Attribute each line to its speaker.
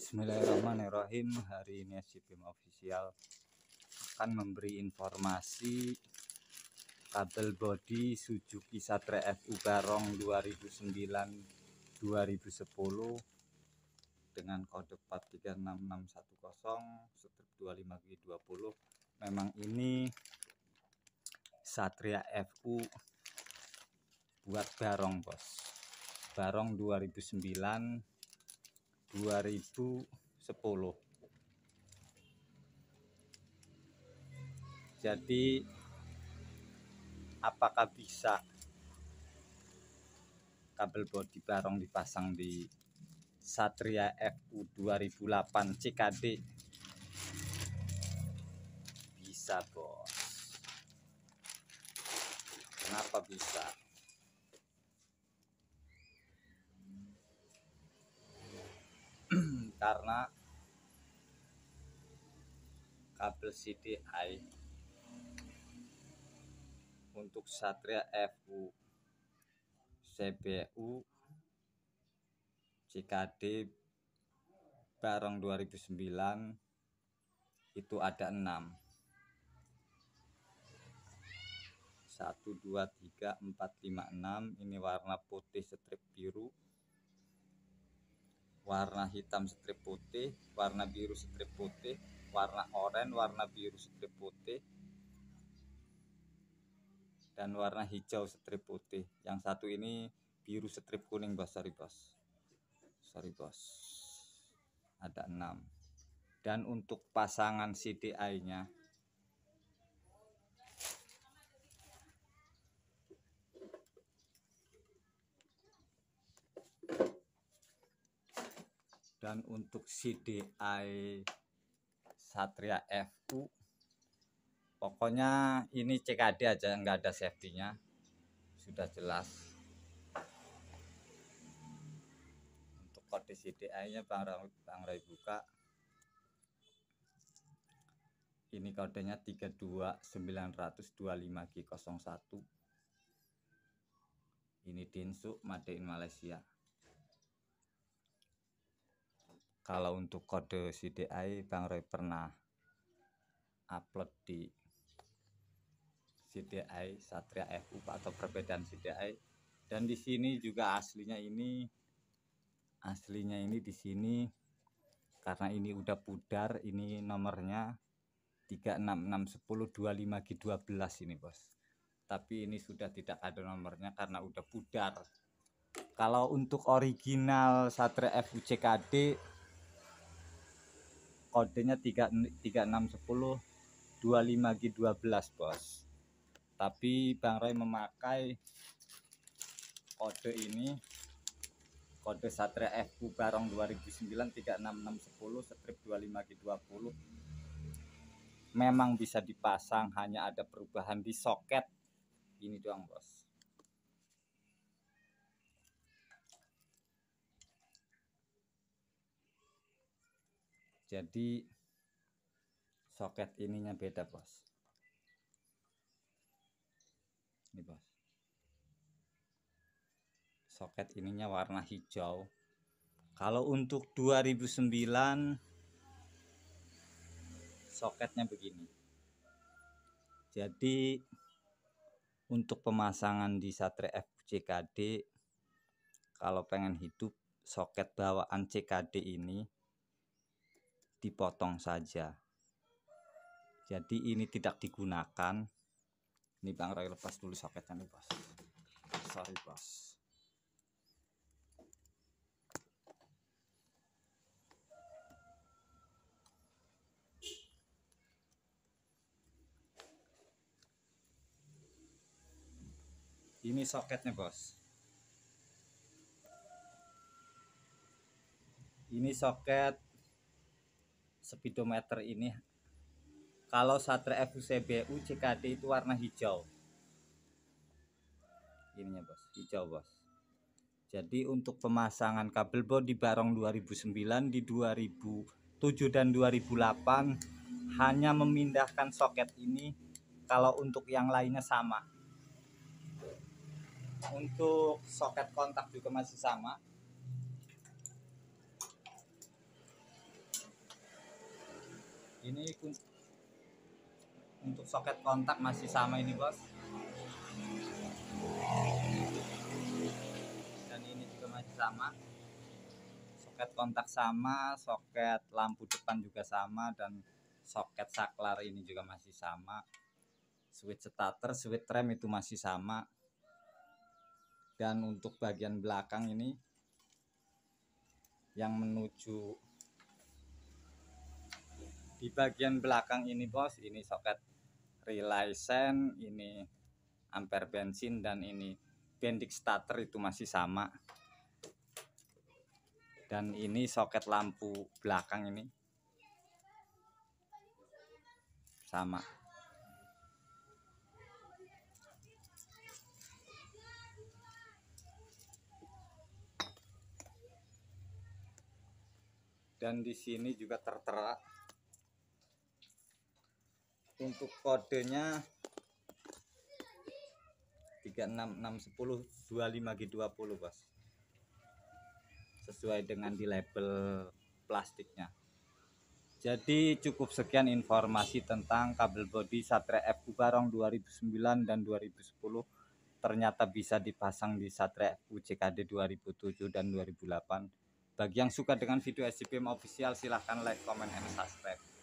Speaker 1: Bismillahirrahmanirrahim Hari ini SCBM Official akan memberi informasi kabel body Suzuki Satria FU Barong 2009-2010 dengan kode 436610 strip 25 memang ini Satria FU buat Barong bos Barong 2009 2010 jadi apakah bisa kabel bodi barong dipasang di Satria FU 2008 CKD bisa bos kenapa bisa karena kabel CDI untuk Satria FU CBU CKD barang 2009 itu ada enam satu dua tiga empat lima enam ini warna putih strip warna hitam strip putih warna biru strip putih warna oranye warna biru strip putih dan warna hijau strip putih yang satu ini biru strip kuning bas sorry bos sorry bos ada enam dan untuk pasangan CDI nya dan untuk CDI Satria FU pokoknya ini CKD aja nggak ada safety-nya sudah jelas untuk kode CDI nya Bang, Ray, Bang Ray buka ini kodenya 32925G01 ini Densu Made in Malaysia kalau untuk kode CDI Bang Roy pernah upload di CDI Satria FU atau perbedaan CDI dan di sini juga aslinya ini aslinya ini di sini karena ini udah pudar ini nomornya 366125 G12 ini bos tapi ini sudah tidak ada nomornya karena udah pudar kalau untuk original Satria FU CKD kodenya 3610 25G12 bos tapi Bang Roy memakai kode ini kode Satria FQ Barong 2009 36610 strip 25G20 memang bisa dipasang hanya ada perubahan di soket ini doang bos jadi soket ininya beda bos ini bos soket ininya warna hijau kalau untuk 2009 soketnya begini jadi untuk pemasangan di Satria fckd kalau pengen hidup soket bawaan CKD ini dipotong saja jadi ini tidak digunakan ini Bang Roy lepas dulu soketnya nih bos sorry bos ini soketnya bos ini soket speedometer ini kalau Satria FUCBU CKD itu warna hijau ininya bos hijau bos jadi untuk pemasangan kabel bodi di Barong 2009 di 2007 dan 2008 hanya memindahkan soket ini kalau untuk yang lainnya sama untuk soket kontak juga masih sama ini untuk soket kontak masih sama ini bos dan ini juga masih sama soket kontak sama soket lampu depan juga sama dan soket saklar ini juga masih sama switch starter switch rem itu masih sama dan untuk bagian belakang ini yang menuju di bagian belakang ini bos ini soket relay sen ini ampere bensin dan ini bendik starter itu masih sama dan ini soket lampu belakang ini sama dan di sini juga tertera untuk kodenya 3661025 g 20 bos sesuai dengan di label plastiknya jadi cukup sekian informasi tentang kabel body Satria F Barong 2009 dan 2010 ternyata bisa dipasang di Satria F CKD 2007 dan 2008 bagi yang suka dengan video SCPM official silahkan like, comment, and subscribe